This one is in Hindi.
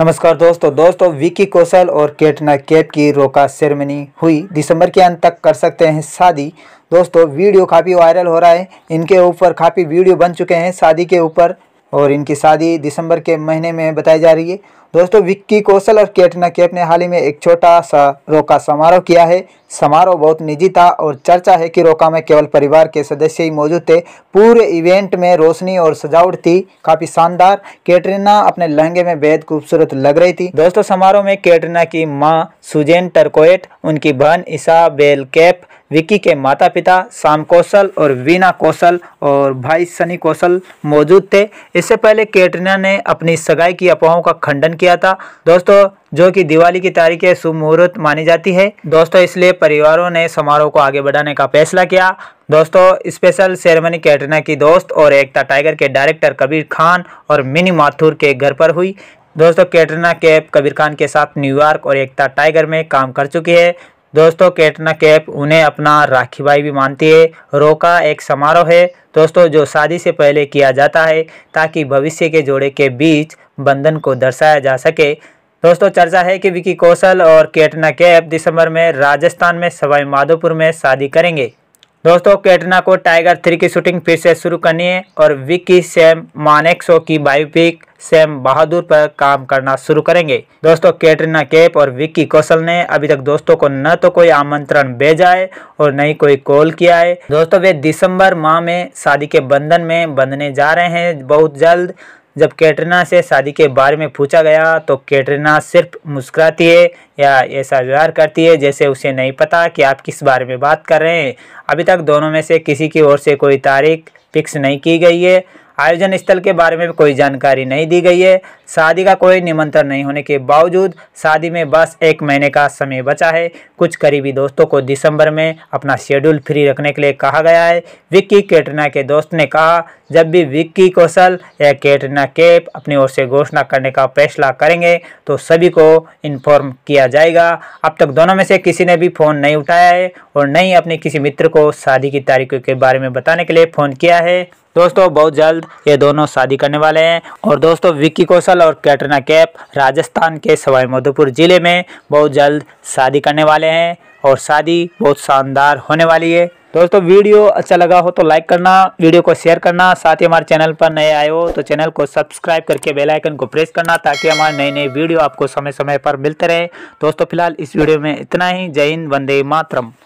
नमस्कार दोस्तों दोस्तों विकी कौशल और केटना कैप की रोका सेरेमनी हुई दिसंबर के अंत तक कर सकते हैं शादी दोस्तों वीडियो काफ़ी वायरल हो रहा है इनके ऊपर काफ़ी वीडियो बन चुके हैं शादी के ऊपर और इनकी शादी दिसंबर के महीने में बताई जा रही है दोस्तों विक्की कौशल और कैटरीना कैफ ने हाल ही में एक छोटा सा रोका समारोह किया है समारोह बहुत निजी था और चर्चा है कि रोका में केवल परिवार के सदस्य ही मौजूद थे पूरे इवेंट में रोशनी और सजावट थी काफ़ी शानदार कैटरीना अपने लहंगे में बेहद खूबसूरत लग रही थी दोस्तों समारोह में कैटरीना की माँ सुजेन टरकोएट उनकी बहन बेल कैफ विक्की के माता पिता शाम कौशल और वीना कौशल और भाई सनी कौशल मौजूद थे इससे पहले कैटरीना ने अपनी सगाई की अफवाहों का खंडन किया था दोस्तों जो कि दिवाली की तारीखें शुभ मुहूर्त मानी जाती है दोस्तों इसलिए परिवारों ने समारोह को आगे बढ़ाने का फैसला किया दोस्तों स्पेशल सेरेमनी कैटरीना की दोस्त और एकता टाइगर के डायरेक्टर कबीर खान और मिनी माथुर के घर पर हुई दोस्तों कैटरीना कैफ कबीर खान के साथ न्यूयॉर्क और एकता टाइगर में काम कर चुकी है दोस्तों कैटना कैफ उन्हें अपना राखी भाई भी मानती है रोका एक समारोह है दोस्तों जो शादी से पहले किया जाता है ताकि भविष्य के जोड़े के बीच बंधन को दर्शाया जा सके दोस्तों चर्चा है कि विकी कौशल और कैटना कैफ दिसंबर में राजस्थान में सवाई माधोपुर में शादी करेंगे दोस्तों कैटना को टाइगर थ्री की शूटिंग फिर से शुरू करनी है और विकी सैम मानेक्सो की बायोपिक सैम बहादुर पर काम करना शुरू करेंगे दोस्तों कैटरीना कैप और विक्की कौशल ने अभी तक दोस्तों को न तो कोई आमंत्रण भेजा है और न ही कोई कॉल किया है दोस्तों वे दिसंबर माह में शादी के बंधन में बंधने जा रहे हैं बहुत जल्द जब कैटरीना से शादी के बारे में पूछा गया तो कैटरीना सिर्फ मुस्कुराती है या ऐसा व्यवहार करती है जैसे उसे नहीं पता कि आप किस बारे में बात कर रहे हैं अभी तक दोनों में से किसी की ओर से कोई तारीख फिक्स नहीं की गई है आयोजन स्थल के बारे में कोई जानकारी नहीं दी गई है शादी का कोई निमंत्रण नहीं होने के बावजूद शादी में बस एक महीने का समय बचा है कुछ करीबी दोस्तों को दिसंबर में अपना शेड्यूल फ्री रखने के लिए कहा गया है विक्की कैटरीना के दोस्त ने कहा जब भी विक्की कौशल या कैटरीना कैप अपनी ओर से घोषणा करने का फैसला करेंगे तो सभी को इन्फॉर्म किया जाएगा अब तक दोनों में से किसी ने भी फ़ोन नहीं उठाया है और न ही अपने किसी मित्र को शादी की तारीखों के बारे में बताने के लिए फ़ोन किया है दोस्तों बहुत जल्द ये दोनों शादी करने वाले हैं और दोस्तों विक्की कौशल और कैटरीना कैप राजस्थान के सवाई माधोपुर ज़िले में बहुत जल्द शादी करने वाले हैं और शादी बहुत शानदार होने वाली है दोस्तों वीडियो अच्छा लगा हो तो लाइक करना वीडियो को शेयर करना साथ ही हमारे चैनल पर नए आए हो तो चैनल को सब्सक्राइब करके बेल आइकन को प्रेस करना ताकि हमारे नए नए वीडियो आपको समय समय पर मिलते रहे दोस्तों फिलहाल इस वीडियो में इतना ही जय हिंद वंदे मातरम